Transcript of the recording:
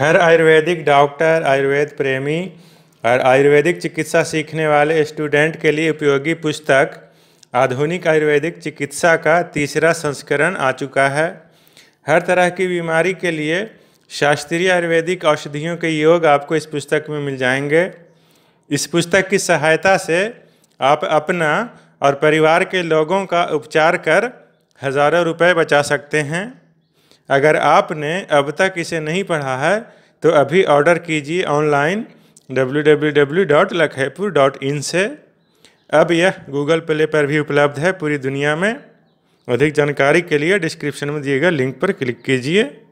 हर Ayurvedic doctor Ayurveda प्रेमी और आयुर्वेदिक चिकित्सा सीखने वाले स्टूडेंट के लिए उपयोगी पुस्तक आधुनिक आयुर्वेदिक चिकित्सा का तीसरा संस्करण आ चुका है हर तरह की बीमारी के लिए शास्त्रीय आयुर्वेदिक औषधियों के योग आपको इस पुस्तक में मिल जाएंगे इस पुस्तक की सहायता से आप अपना और परिवार के लोगों का उपचार कर हज़ारों रुपये बचा सकते हैं अगर आपने अब तक इसे नहीं पढ़ा है तो अभी ऑर्डर कीजिए ऑनलाइन www.lakhaipur.in से अब यह गूगल प्ले पर भी उपलब्ध है पूरी दुनिया में अधिक जानकारी के लिए डिस्क्रिप्शन में दिए गए लिंक पर क्लिक कीजिए